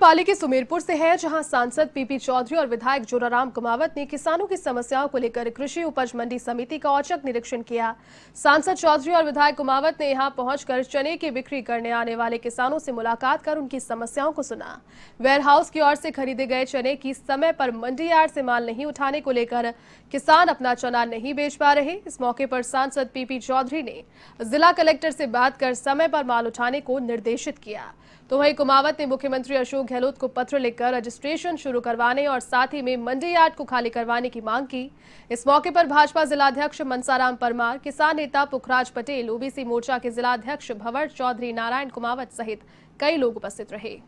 पाली के सुमेरपुर से है जहां सांसद पीपी चौधरी और विधायक जोराराम कुमावत ने किसानों की समस्याओं को लेकर कृषि उपज मंडी समिति का औचक निरीक्षण किया सांसद चौधरी और विधायक कुमावत ने यहां पहुंचकर चने की बिक्री करने आने वाले किसानों से मुलाकात कर उनकी समस्याओं को सुना वेयरहाउस की ओर से खरीदे गए चने की समय पर मंडी यार्ड से माल नहीं उठाने को लेकर किसान अपना चना नहीं बेच पा रहे इस मौके पर सांसद पीपी चौधरी ने जिला कलेक्टर से बात कर समय पर माल उठाने को निर्देशित किया तो वही कुमावत ने मुख्यमंत्री अशोक गहलोत को पत्र लिखकर रजिस्ट्रेशन शुरू करवाने और साथ ही में मंडी यार्ड को खाली करवाने की मांग की इस मौके पर भाजपा जिलाध्यक्ष मनसाराम परमार किसान नेता पुखराज पटेल ओबीसी मोर्चा के जिलाध्यक्ष भवर चौधरी नारायण कुमावत सहित कई लोग उपस्थित रहे